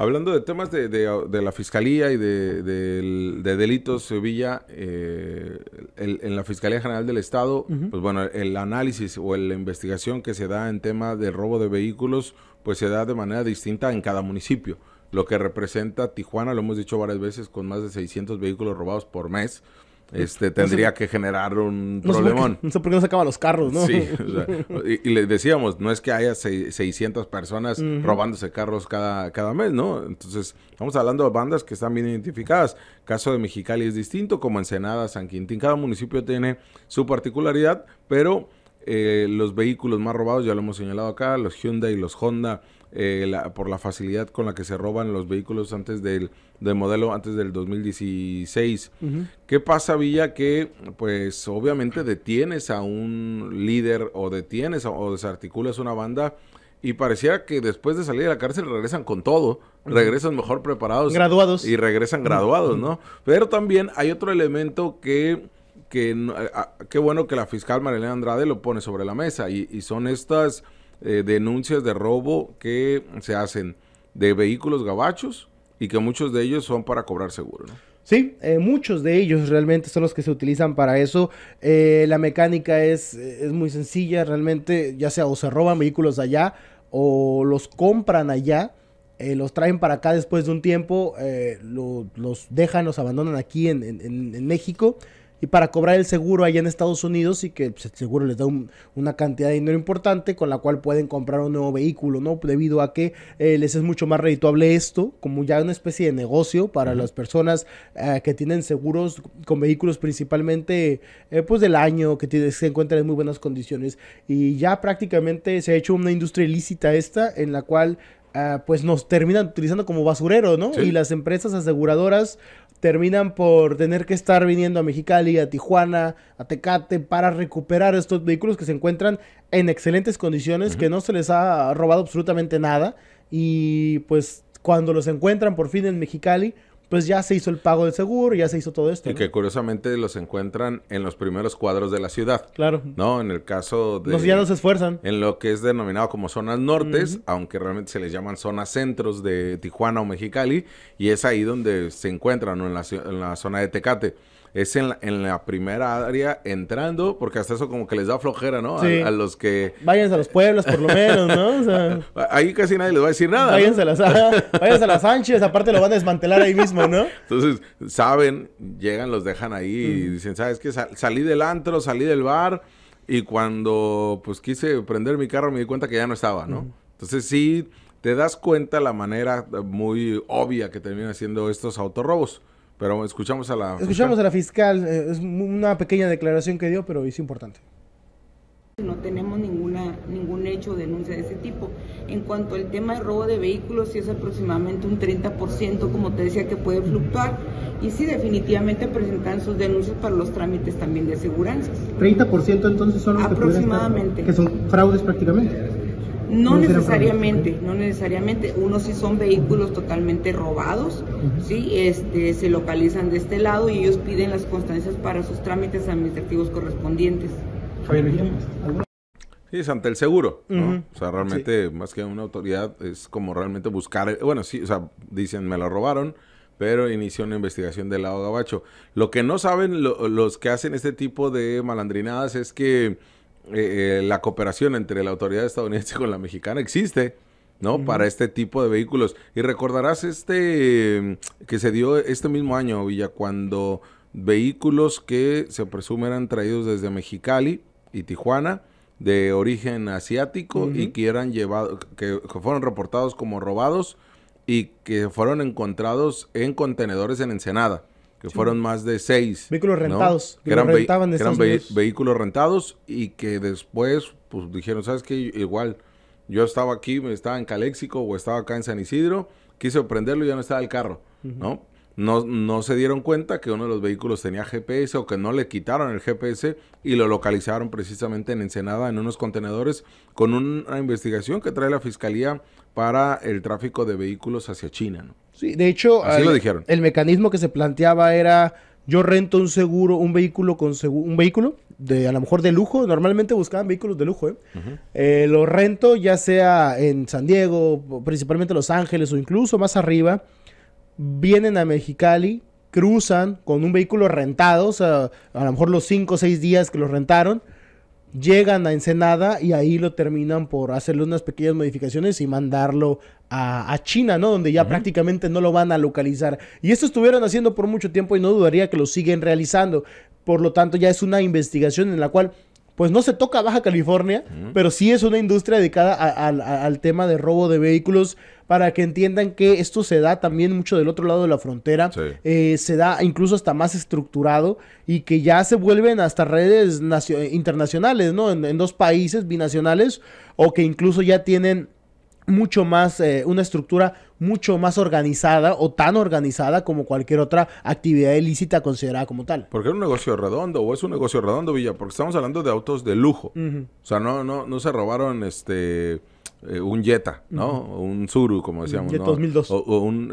Hablando de temas de, la fiscalía y de, delitos, Sevilla, eh, en la Fiscalía General del Estado, pues bueno, el análisis o la investigación que se da en tema de robo de vehículos, pues se da de manera distinta en cada municipio. Lo que representa Tijuana, lo hemos dicho varias veces, con más de 600 vehículos robados por mes eh, este, tendría que generar un problemón. no sé por qué no sacaban los carros, ¿no? Sí, y, les decíamos, no es que haya 600 personas robándose carros cada, cada mes, ¿no? Entonces, estamos hablando de bandas que están bien identificadas. Caso de Mexicali es distinto, como Ensenada, San Quintín. Cada municipio tiene su particularidad, pero eh, los vehículos más robados, ya lo hemos señalado acá, los Hyundai, y los Honda, eh, por la facilidad con la que se roban los vehículos antes del, modelo, antes del 2016. ¿Qué pasa, Villa? Que pues obviamente detienes a un líder o detienes o desarticulas una banda y pareciera que después de salir de la cárcel regresan con todo, regresan mejor preparados. Graduados. Y regresan graduados, ¿no? Pero también hay otro elemento que, que qué bueno que la fiscal Marilena Andrade lo pone sobre la mesa y, y son estas eh, denuncias de robo que se hacen de vehículos gabachos y que muchos de ellos son para cobrar seguro, Sí, eh, muchos de ellos realmente son los que se utilizan para eso. Eh, la mecánica es, es, muy sencilla, realmente, ya sea o se roban vehículos allá o los compran allá, los traen para acá después de un tiempo, los dejan, los abandonan aquí en, en, en México y para cobrar el seguro allá en Estados Unidos y que pues, el seguro les da una cantidad de dinero importante con la cual pueden comprar un nuevo vehículo, ¿no? Debido a que eh, les es mucho más redituable esto, como ya una especie de negocio para las personas eh, que tienen seguros con vehículos principalmente eh, pues, del año, que se encuentran en muy buenas condiciones y ya prácticamente se ha hecho una industria ilícita esta en la cual pues nos terminan utilizando como basurero, ¿no? Y las empresas aseguradoras terminan por tener que estar viniendo a Mexicali, a Tijuana, a Tecate, para recuperar estos vehículos que se encuentran en excelentes condiciones, que no se les ha robado absolutamente nada. Y pues cuando los encuentran por fin en Mexicali, pues ya se hizo el pago del seguro, ya se hizo todo esto. Y que curiosamente los encuentran en los primeros cuadros de la ciudad. Claro. No, en el caso de... Los ya se esfuerzan. En lo que es denominado como zonas nortes, aunque realmente se les llaman zonas centros de Tijuana o Mexicali, y es ahí donde se encuentran, ¿no? en la zona de Tecate es en la, en la, primera área entrando, porque hasta eso como que les da flojera, ¿no? A, los que... Váyanse a los pueblos por lo menos, ¿no? ahí casi nadie les va a decir nada. Váyanse, a, las, váyanse las Sánchez, aparte lo van a desmantelar ahí mismo, ¿no? Entonces, saben, llegan, los dejan ahí y dicen, ¿sabes qué? salí del antro, salí del bar y cuando pues quise prender mi carro me di cuenta que ya no estaba, ¿no? Entonces sí, te das cuenta la manera muy obvia que terminan haciendo estos autorrobos. Pero escuchamos a la... Escuchamos fiscal. a la fiscal, eh, es una pequeña declaración que dio, pero es importante. No tenemos ninguna, ningún hecho o denuncia de ese tipo. En cuanto al tema de robo de vehículos, sí es aproximadamente un 30%, como te decía, que puede fluctuar. Y sí, definitivamente presentan sus denuncias para los trámites también de aseguranzas. ¿30% entonces son los aproximadamente. que son fraudes prácticamente? No, necesariamente, no necesariamente. uno sí son vehículos totalmente robados, ¿sí? Este, se localizan de este lado y ellos piden las constancias para sus trámites administrativos correspondientes. Sí, es ante el seguro, ¿no? O sea, realmente, más que una autoridad, es como realmente buscar... Bueno, sí, o sea, dicen, me la robaron, pero inició una investigación del lado gabacho. Lo que no saben los que hacen este tipo de malandrinadas es que eh, eh, la cooperación entre la autoridad estadounidense con la mexicana existe. ¿no? Para este tipo de vehículos. Y recordarás este em, que se dio este mismo año, Villa, cuando vehículos que se presume eran traídos desde Mexicali y Tijuana de origen asiático y que eran llevados, que, fueron reportados como robados y que fueron encontrados en contenedores en Ensenada que fueron más de seis. Vehículos rentados, que, eran, vehículos rentados y que después pues dijeron, ¿sabes qué? Igual, yo estaba aquí, estaba en Caléxico o estaba acá en San Isidro, quise prenderlo y ya no estaba el carro, ¿no? No, se dieron cuenta que uno de los vehículos tenía GPS o que no le quitaron el GPS y lo localizaron precisamente en Ensenada en unos contenedores con una investigación que trae la Fiscalía para el tráfico de vehículos hacia China. Sí, de hecho, Así el, lo dijeron. el mecanismo que se planteaba era yo rento un seguro, un vehículo con un vehículo de a lo mejor de lujo, normalmente buscaban vehículos de lujo, ¿eh? ¿eh? lo rento ya sea en San Diego, principalmente Los Ángeles o incluso más arriba, vienen a Mexicali, cruzan con un vehículo rentado, o sea, a lo mejor los cinco o seis días que los rentaron, llegan a Ensenada y ahí lo terminan por hacerle unas pequeñas modificaciones y mandarlo a, China, ¿no? Donde ya prácticamente no lo van a localizar. Y esto estuvieron haciendo por mucho tiempo y no dudaría que lo siguen realizando. Por lo tanto, ya es una investigación en la cual... Pues no se toca Baja California, pero sí es una industria dedicada al tema de robo de vehículos para que entiendan que esto se da también mucho del otro lado de la frontera, eh, se da incluso hasta más estructurado y que ya se vuelven hasta redes internacionales, ¿no? En, dos países binacionales o que incluso ya tienen mucho más, eh, una estructura mucho más organizada o tan organizada como cualquier otra actividad ilícita considerada como tal. Porque era un negocio redondo o es un negocio redondo, Villa, porque estamos hablando de autos de lujo. O sea, no, no, no se robaron este eh, un Jetta, ¿no? Un Zuru, como decíamos. Un Jetta 2002.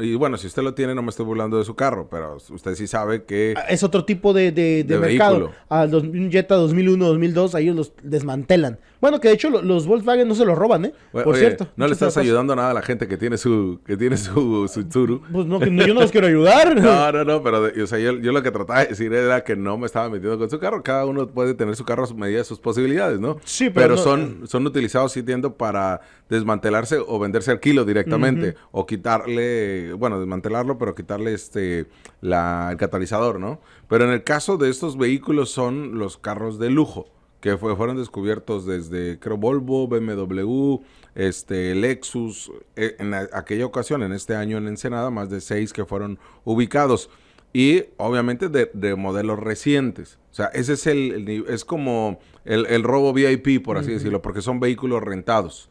y bueno, si usted lo tiene, no me estoy burlando de su carro, pero usted sí sabe que... Ah, es otro tipo de, de, mercado. Al ah, un Jetta 2001, 2002, ahí los desmantelan. Bueno, que de hecho los Volkswagen no se los roban, ¿eh? Por cierto. No le estás ayudando nada a la gente que tiene su que tiene su, su Zuru. Pues no, yo no los quiero ayudar. no, no, no, pero o sea, yo, lo que trataba de decir era que no me estaba metiendo con su carro. Cada uno puede tener su carro a medida de sus posibilidades, ¿no? Sí, pero... Pero son, eh. son utilizados, sí entiendo, para desmantelarse o venderse al kilo directamente. O quitarle, bueno, desmantelarlo, pero quitarle este la, el catalizador, ¿no? Pero en el caso de estos vehículos son los carros de lujo que fueron descubiertos desde, creo, Volvo, BMW, este, Lexus, e, en aquella ocasión, en este año en Ensenada, más de seis que fueron ubicados. Y obviamente de, de modelos recientes. O sea, ese es el, es como el, robo VIP, por así decirlo, porque son vehículos rentados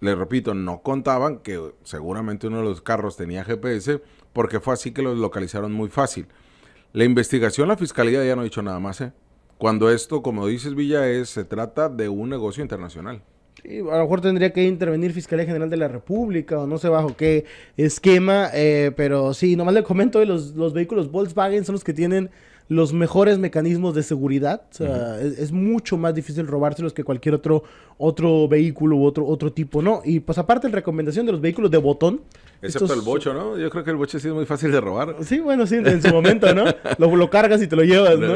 les repito, no contaban que seguramente uno de los carros tenía GPS, porque fue así que los localizaron muy fácil. La investigación, la fiscalía ya no ha dicho nada más. ¿eh? Cuando esto, como dices Villa, es, se trata de un negocio internacional a lo mejor tendría que intervenir Fiscalía General de la República o no sé bajo qué esquema, eh, pero sí, nomás le comento eh, los, vehículos Volkswagen son los que tienen los mejores mecanismos de seguridad. es, mucho más difícil robárselos que cualquier otro, otro vehículo u otro, otro tipo, ¿no? Y pues aparte la recomendación de los vehículos de botón. Excepto el bocho, ¿no? Yo creo que el bocho ha sido muy fácil de robar. Sí, bueno, sí, en su momento, ¿no? lo, cargas y te lo llevas, ¿no?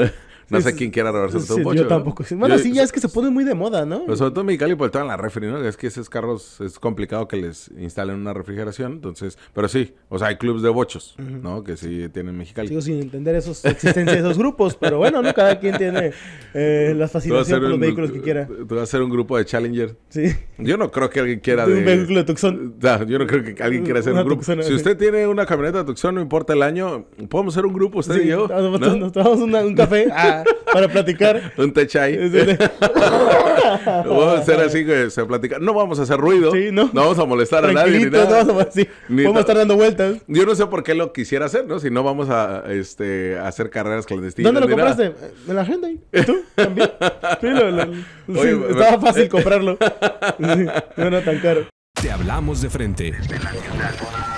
No sé quién quiera robarse el bocho Yo tampoco. Bueno, sí, ya es que se pone muy de moda, ¿no? Pero sobre todo en Mexicali, por tema en la refri, ¿no? Es que esos carros es complicado que les instalen una refrigeración, entonces... Pero sí, o sea, hay clubes de bochos, ¿no? Que sí tienen Mexicali. Sigo sin entender esos, existencia de esos grupos, pero bueno, ¿no? Cada quien tiene eh, las facilidades por los vehículos que quiera. Tú vas a ser un grupo de Challenger. Sí. Yo no creo que alguien quiera de... Un vehículo de Tucson. yo no creo que alguien quiera hacer un grupo. si usted tiene una camioneta de Tucson, no importa el año, podemos hacer un grupo usted y yo. nos tomamos un café. Ah, para, platicar. Un techay. vamos a hacer así que se platica. No vamos a hacer ruido. no. vamos a molestar a nadie. vamos a, estar dando vueltas. Yo no sé por qué lo quisiera hacer, ¿no? Si no vamos a este, hacer carreras clandestinas. ¿Dónde lo compraste? En la agenda. ¿Tú? ¿También? estaba eh, fácil eh. comprarlo. no era tan caro. Te hablamos de frente. la